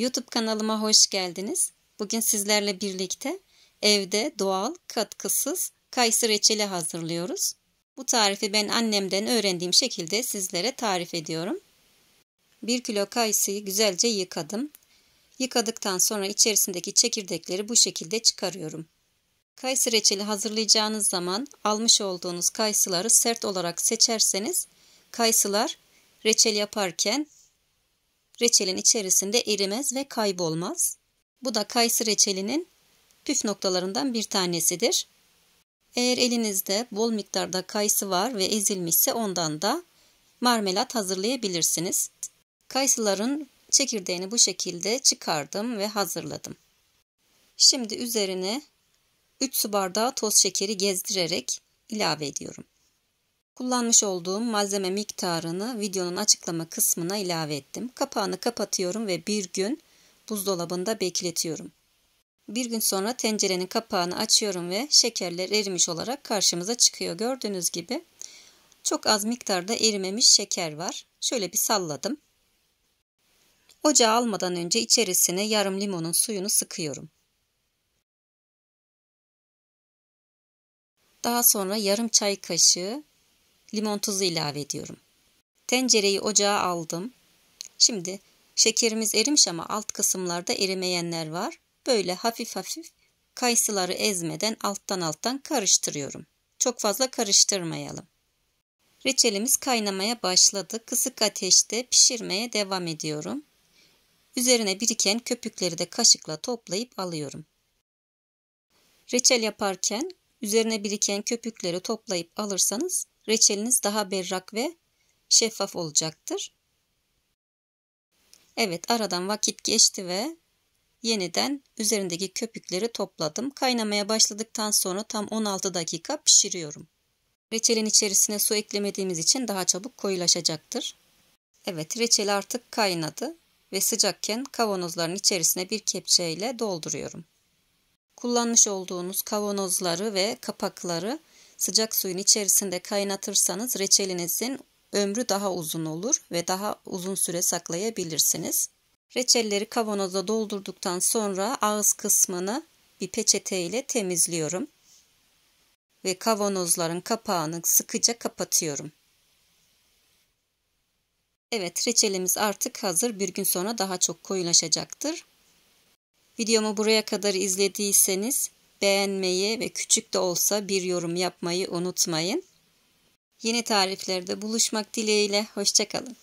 YouTube kanalıma hoş geldiniz. Bugün sizlerle birlikte evde doğal, katkısız kayısı reçeli hazırlıyoruz. Bu tarifi ben annemden öğrendiğim şekilde sizlere tarif ediyorum. 1 kilo kayısıyı güzelce yıkadım. Yıkadıktan sonra içerisindeki çekirdekleri bu şekilde çıkarıyorum. Kayısı reçeli hazırlayacağınız zaman almış olduğunuz kayısıları sert olarak seçerseniz kayısılar reçel yaparken reçelin içerisinde erimez ve kaybolmaz. Bu da kayısı reçelinin püf noktalarından bir tanesidir. Eğer elinizde bol miktarda kayısı var ve ezilmişse ondan da marmelat hazırlayabilirsiniz. Kayısıların çekirdeğini bu şekilde çıkardım ve hazırladım. Şimdi üzerine 3 su bardağı toz şekeri gezdirerek ilave ediyorum. Kullanmış olduğum malzeme miktarını videonun açıklama kısmına ilave ettim. Kapağını kapatıyorum ve bir gün buzdolabında bekletiyorum. Bir gün sonra tencerenin kapağını açıyorum ve şekerler erimiş olarak karşımıza çıkıyor. Gördüğünüz gibi çok az miktarda erimemiş şeker var. Şöyle bir salladım. Ocağa almadan önce içerisine yarım limonun suyunu sıkıyorum. Daha sonra yarım çay kaşığı limon tuzu ilave ediyorum. Tencereyi ocağa aldım. Şimdi şekerimiz erimiş ama alt kısımlarda erimeyenler var. Böyle hafif hafif kayısıları ezmeden alttan alttan karıştırıyorum. Çok fazla karıştırmayalım. Reçelimiz kaynamaya başladı. Kısık ateşte pişirmeye devam ediyorum. Üzerine biriken köpükleri de kaşıkla toplayıp alıyorum. Reçel yaparken üzerine biriken köpükleri toplayıp alırsanız reçeliniz daha berrak ve şeffaf olacaktır. Evet aradan vakit geçti ve yeniden üzerindeki köpükleri topladım. Kaynamaya başladıktan sonra tam 16 dakika pişiriyorum. Reçelin içerisine su eklemediğimiz için daha çabuk koyulaşacaktır. Evet reçel artık kaynadı ve sıcakken kavanozların içerisine bir kepçeyle dolduruyorum. Kullanmış olduğunuz kavanozları ve kapakları Sıcak suyun içerisinde kaynatırsanız reçelinizin ömrü daha uzun olur ve daha uzun süre saklayabilirsiniz. Reçelleri kavanoza doldurduktan sonra ağız kısmını bir peçete ile temizliyorum ve kavanozların kapağını sıkıca kapatıyorum. Evet reçelimiz artık hazır. Bir gün sonra daha çok koyulaşacaktır. Videomu buraya kadar izlediyseniz beğenmeyi ve küçük de olsa bir yorum yapmayı unutmayın. Yeni tariflerde buluşmak dileğiyle, hoşçakalın.